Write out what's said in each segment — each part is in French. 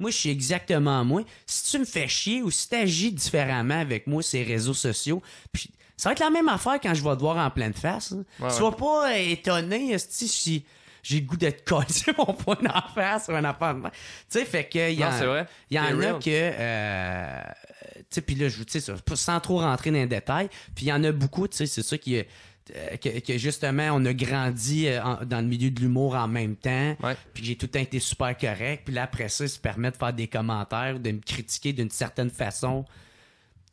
Moi, je suis exactement moi. Si tu me fais chier ou si tu agis différemment avec moi ces réseaux sociaux, ça va être la même affaire quand je vais te voir en pleine face. Sois hein. pas euh, étonné si j'ai le goût d'être sur mon point d'en face ou un affaire. Tu sais, fait que il y, en a que euh, là je sans trop rentrer dans les détails, puis il y en a beaucoup, tu sais, c'est ça qui euh, que, justement, on a grandi euh, dans le milieu de l'humour en même temps. Puis j'ai tout le temps été super correct. Puis là, après ça, ça se permet de faire des commentaires, de me critiquer d'une certaine façon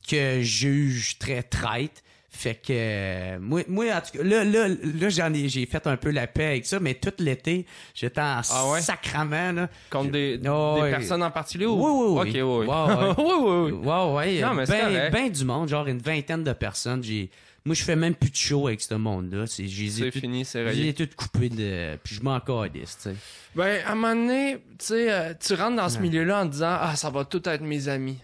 que je juge très traite. Fait que euh, moi, moi, en tout cas, là, j'en ai, j'ai fait un peu la paix avec ça, mais tout l'été, j'étais en ah Contre des, ah personnes en particulier ou... Oui, oui, oui. oui. oui, oui. Ben, ben du monde, genre une vingtaine de personnes. J'ai moi, je fais même plus de show avec ce monde-là. C'est, j'ai fini, c'est réglé. J'ai tout coupé de. Puis je m'en calisse, tu sais. Ben, à un moment donné, tu sais, euh, tu rentres dans ce milieu-là en disant Ah, ça va tout être mes amis.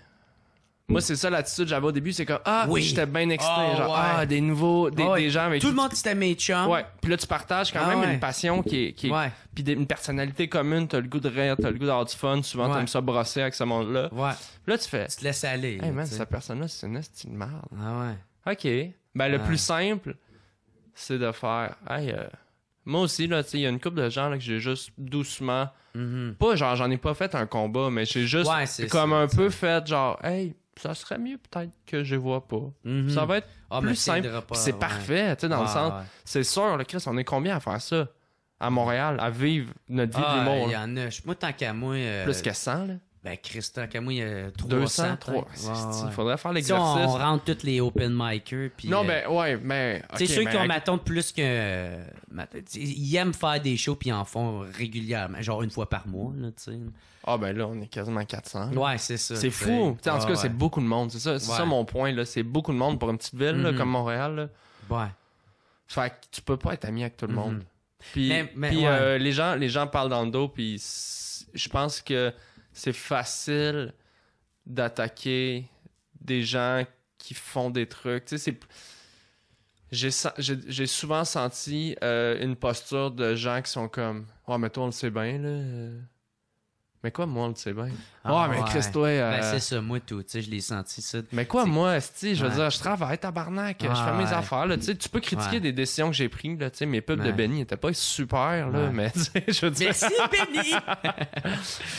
Moi, c'est ça l'attitude que j'avais au début. C'est comme, ah, oui. j'étais bien excité. Ah, genre, ah, des nouveaux, des, ah, gens mais Tout le monde, c'était mes Ouais. Puis là, tu partages quand ah, même une passion qui est, Puis une personnalité commune. T'as le goût de rire, t'as le goût d'avoir du fun. Souvent, t'aimes ça brosser avec ce monde-là. Ouais. Puis là, tu fais. Tu te laisses aller. Hey, man, cette personne-là, c'est une merde. Ah ouais. OK. Ben, le plus simple, c'est de faire. Hey, euh, moi aussi, là, il y a une couple de gens là, que j'ai juste doucement. Mhm. Pas genre, j'en ai pas fait un combat, mais j'ai juste comme un peu fait genre, hey, ça serait mieux peut-être que je vois pas. Mhm. Ça va être ah, plus simple. C'est parfait, tu sais, dans le sens. C'est sûr, le Chris, on est combien à faire ça à Montréal, à vivre notre vie du monde? Ah, il y en a. Moi, tant qu'à moi. Euh, plus que 100, là. Ben, Christian Camus, il y a 300. 200, Il faudrait faire l'exercice. on, rentre tous les open micers. non, ben, ouais, mais. Tu c'est ceux qui ont m'attendent plus que. ils aiment faire des shows, puis ils en font régulièrement, genre une fois par mois, là, tu sais. Ah, ben là, on est quasiment 400. Ouais, c'est ça. C'est fou. en tout cas, c'est beaucoup de monde. C'est ça, ça mon point, là. C'est beaucoup de monde pour une petite ville, mm-hmm. comme Montréal, Ouais. Fait que tu peux pas être ami avec tout le mm-hmm. monde. Puis, euh, les, gens, les gens parlent dans le dos, puis je pense que c'est facile d'attaquer des gens qui font des trucs. Tu sais, J'ai souvent senti euh, une posture de gens qui sont comme oh, mais toi, on le sait bien, là. Euh, mais quoi, moi, tu sais bien? Ah, mais ouais. Ben, euh, c'est ça, moi, tout. Tu sais, je l'ai senti, ça. Mais quoi, moi, si, je veux dire, je travaille, tabarnak, Barnac, je fais mes affaires, là. Tu sais, tu peux critiquer des décisions que j'ai prises, là. Tu sais, mes pubs de Benny n'étaient pas super, là. Mais, je veux dire. Merci, Benny!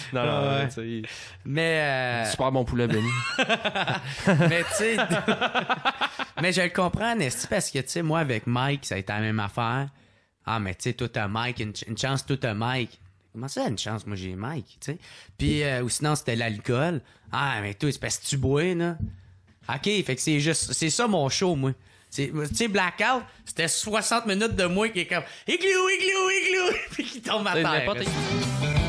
non, non, Mais. Euh, super bon poulet, Benny. mais, tu sais. mais je le comprends, Nestie, parce que, tu sais, moi, avec Mike, ça a été la même affaire. Ah, mais, tu sais, tout un Mike, une, une chance, tout un Mike moi ça, une chance? Moi, j'ai Mike, tu sais. Puis, euh, ou sinon, c'était l'alcool. Ah, mais toi, c'est parce que tu bois, là. OK, fait que c'est juste, c'est ça mon show, moi. Tu sais, Blackout, c'était 60 minutes de moi qui est comme Igloo, Igloo, Igloo, puis qui tombe à terre.